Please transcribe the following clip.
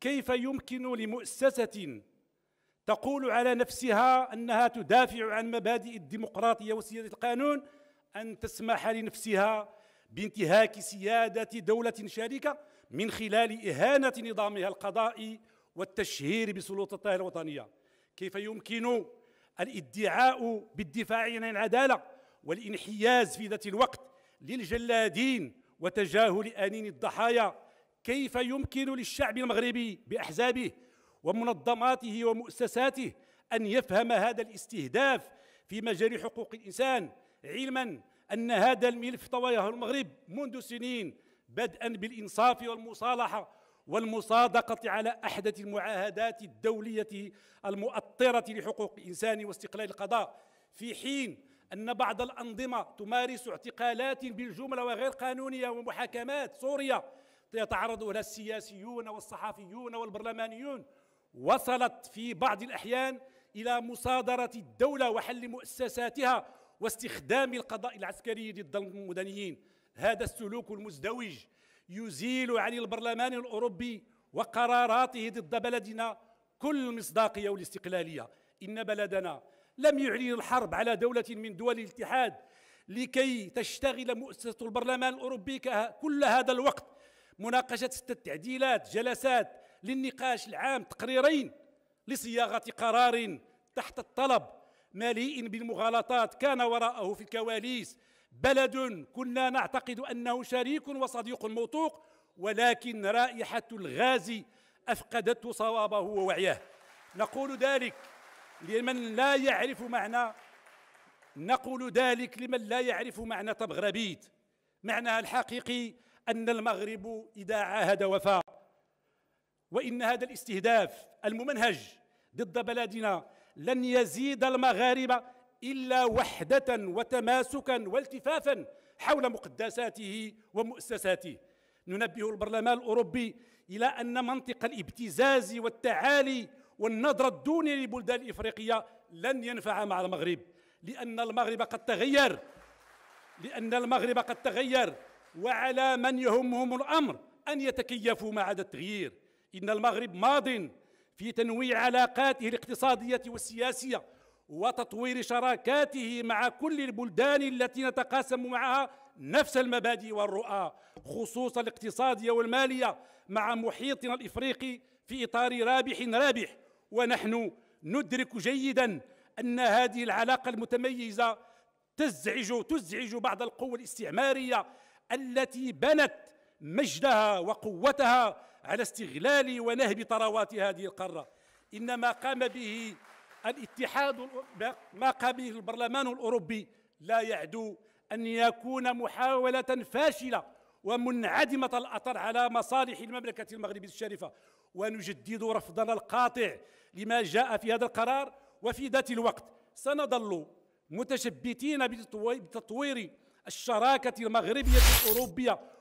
كيف يمكن لمؤسسة تقول على نفسها أنها تدافع عن مبادئ الديمقراطية وسيادة القانون أن تسمح لنفسها بانتهاك سيادة دولة شريكة من خلال إهانة نظامها القضائي والتشهير بسلطتها الوطنية كيف يمكن الادعاء بالدفاع عن العدالة والانحياز في ذات الوقت للجلادين وتجاهل أنين الضحايا كيف يمكن للشعب المغربي باحزابه ومنظماته ومؤسساته ان يفهم هذا الاستهداف في مجال حقوق الانسان علما ان هذا الملف طواه المغرب منذ سنين بدءا بالانصاف والمصالحه والمصادقه على احدث المعاهدات الدوليه المؤطره لحقوق الانسان واستقلال القضاء في حين ان بعض الانظمه تمارس اعتقالات بالجمله وغير قانونيه ومحاكمات سوريا يتعرض لها السياسيون والصحفيون والبرلمانيون وصلت في بعض الأحيان إلى مصادرة الدولة وحل مؤسساتها واستخدام القضاء العسكري ضد المدنيين هذا السلوك المزدوج يزيل عن البرلمان الأوروبي وقراراته ضد بلدنا كل المصداقية والاستقلالية إن بلدنا لم يعلن الحرب على دولة من دول الاتحاد لكي تشتغل مؤسسة البرلمان الأوروبي كل هذا الوقت مناقشه سته تعديلات جلسات للنقاش العام تقريرين لصياغه قرار تحت الطلب مليء بالمغالطات كان وراءه في الكواليس بلد كنا نعتقد انه شريك وصديق موثوق ولكن رائحه الغاز افقدته صوابه ووعيه نقول ذلك لمن لا يعرف معنى نقول ذلك لمن لا يعرف معنى طبغربيت معناها الحقيقي أن المغرب إذا عاهد وفاء وإن هذا الاستهداف الممنهج ضد بلدنا لن يزيد المغاربة إلا وحدة وتماسكا والتفافا حول مقدساته ومؤسساته ننبه البرلمان الأوروبي إلى أن منطق الابتزاز والتعالي والنظرة الدونية للبلدان الإفريقية لن ينفع مع المغرب لأن المغرب قد تغير لأن المغرب قد تغير وعلى من يهمهم الأمر أن يتكيفوا مع هذا التغيير إن المغرب ماض في تنويع علاقاته الاقتصادية والسياسية وتطوير شراكاته مع كل البلدان التي نتقاسم معها نفس المبادئ والرؤى خصوصا الاقتصادية والمالية مع محيطنا الإفريقي في إطار رابح رابح ونحن ندرك جيدا أن هذه العلاقة المتميزة تزعج تزعج بعض القوى الاستعمارية التي بنت مجدها وقوتها على استغلال ونهب ثروات هذه القاره انما قام به الاتحاد ما قام به البرلمان الاوروبي لا يعدو ان يكون محاوله فاشله ومنعدمه الاثر على مصالح المملكه المغربيه الشريفه ونجدد رفضنا القاطع لما جاء في هذا القرار وفي ذات الوقت سنظل متشبتين بتطوير الشراكة المغربية الأوروبية